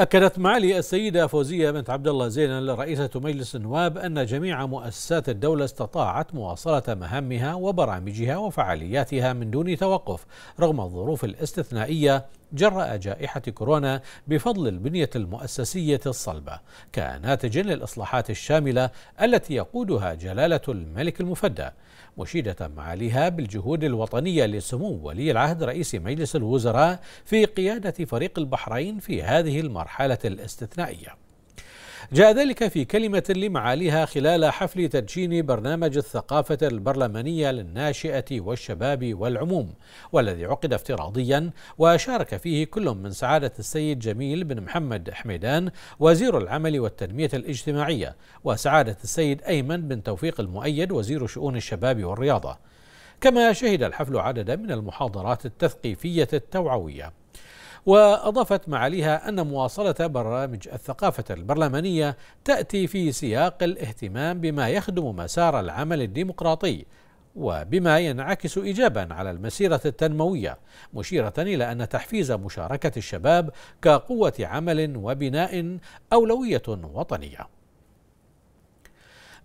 أكدت معالي السيدة فوزية بنت عبد الله زينل رئيسة مجلس النواب أن جميع مؤسسات الدولة استطاعت مواصلة مهامها وبرامجها وفعالياتها من دون توقف رغم الظروف الاستثنائية جراء جائحة كورونا بفضل البنية المؤسسية الصلبة كناتج للإصلاحات الشاملة التي يقودها جلالة الملك المفدى مشيدة معاليها بالجهود الوطنية لسمو ولي العهد رئيس مجلس الوزراء في قيادة فريق البحرين في هذه المرحلة الاستثنائية جاء ذلك في كلمة لمعاليها خلال حفل تدشين برنامج الثقافة البرلمانية للناشئة والشباب والعموم والذي عقد افتراضيا وشارك فيه كل من سعادة السيد جميل بن محمد حميدان وزير العمل والتنمية الاجتماعية وسعادة السيد أيمن بن توفيق المؤيد وزير شؤون الشباب والرياضة كما شهد الحفل عددا من المحاضرات التثقيفية التوعوية وأضافت معاليها أن مواصلة برامج الثقافة البرلمانية تأتي في سياق الاهتمام بما يخدم مسار العمل الديمقراطي وبما ينعكس ايجابا على المسيره التنمويه مشيره الى ان تحفيز مشاركه الشباب كقوه عمل وبناء اولويه وطنيه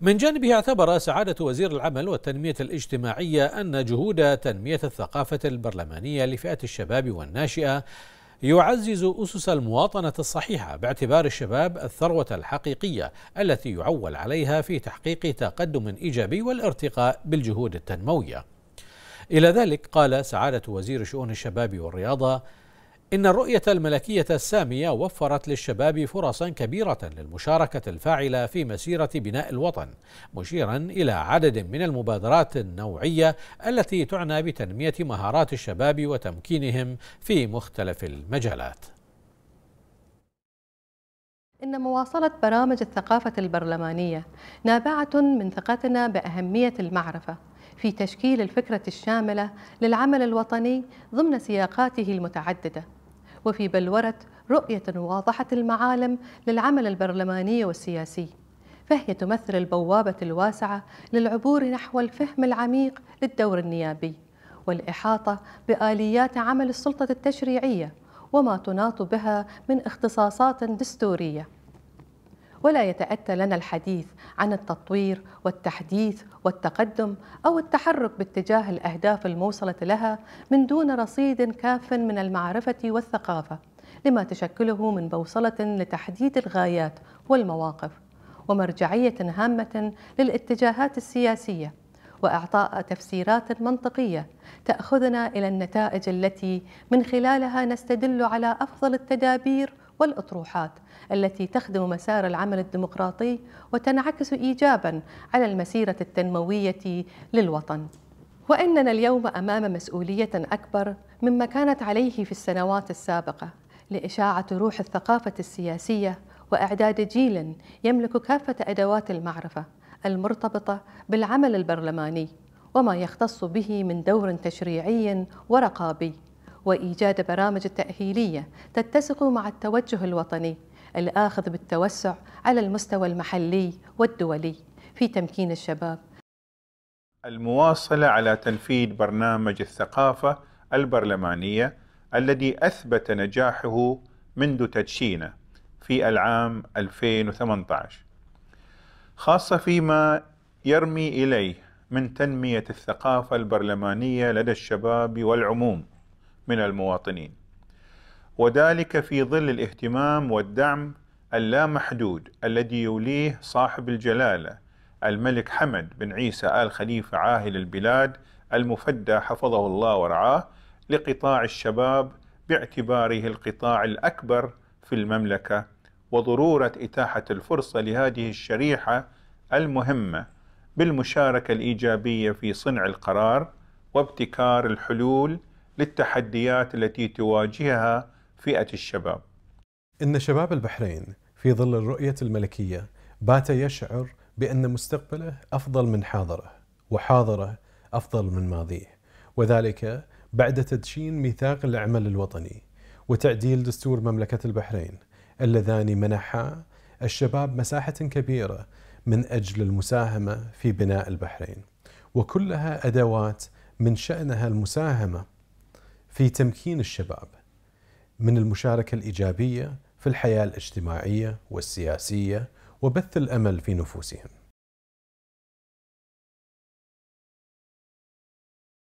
من جانبه اعتبر سعادة وزير العمل والتنمية الاجتماعية أن جهود تنمية الثقافة البرلمانية لفئة الشباب والناشئة يعزز أسس المواطنة الصحيحة باعتبار الشباب الثروة الحقيقية التي يعول عليها في تحقيق تقدم إيجابي والارتقاء بالجهود التنموية إلى ذلك قال سعادة وزير شؤون الشباب والرياضة إن الرؤية الملكية السامية وفرت للشباب فرصا كبيرة للمشاركة الفاعلة في مسيرة بناء الوطن، مشيرا إلى عدد من المبادرات النوعية التي تعنى بتنمية مهارات الشباب وتمكينهم في مختلف المجالات. إن مواصلة برامج الثقافة البرلمانية نابعة من ثقتنا بأهمية المعرفة في تشكيل الفكرة الشاملة للعمل الوطني ضمن سياقاته المتعددة وفي بلورة رؤية واضحة المعالم للعمل البرلماني والسياسي فهي تمثل البوابة الواسعة للعبور نحو الفهم العميق للدور النيابي والإحاطة بآليات عمل السلطة التشريعية وما تناط بها من اختصاصات دستوريه ولا يتأتى لنا الحديث عن التطوير والتحديث والتقدم أو التحرك باتجاه الأهداف الموصلة لها من دون رصيد كاف من المعرفة والثقافة لما تشكله من بوصلة لتحديد الغايات والمواقف ومرجعية هامة للاتجاهات السياسية واعطاء تفسيرات منطقيه تاخذنا الى النتائج التي من خلالها نستدل على افضل التدابير والأطروحات التي تخدم مسار العمل الديمقراطي وتنعكس إيجابا على المسيرة التنموية للوطن وإننا اليوم أمام مسؤولية أكبر مما كانت عليه في السنوات السابقة لإشاعة روح الثقافة السياسية وإعداد جيل يملك كافة أدوات المعرفة المرتبطة بالعمل البرلماني وما يختص به من دور تشريعي ورقابي وإيجاد برامج تأهيلية تتسق مع التوجه الوطني الآخذ بالتوسع على المستوى المحلي والدولي في تمكين الشباب المواصلة على تنفيذ برنامج الثقافة البرلمانية الذي أثبت نجاحه منذ تدشينه في العام 2018 خاصة فيما يرمي إليه من تنمية الثقافة البرلمانية لدى الشباب والعموم من المواطنين وذلك في ظل الاهتمام والدعم اللامحدود الذي يوليه صاحب الجلاله الملك حمد بن عيسى ال خليفه عاهل البلاد المفدى حفظه الله ورعاه لقطاع الشباب باعتباره القطاع الاكبر في المملكه وضروره اتاحه الفرصه لهذه الشريحه المهمه بالمشاركه الايجابيه في صنع القرار وابتكار الحلول للتحديات التي تواجهها فئة الشباب إن شباب البحرين في ظل الرؤية الملكية بات يشعر بأن مستقبله أفضل من حاضره وحاضره أفضل من ماضيه وذلك بعد تدشين ميثاق العمل الوطني وتعديل دستور مملكة البحرين اللذان منحا الشباب مساحة كبيرة من أجل المساهمة في بناء البحرين وكلها أدوات من شأنها المساهمة في تمكين الشباب من المشاركه الايجابيه في الحياه الاجتماعيه والسياسيه وبث الامل في نفوسهم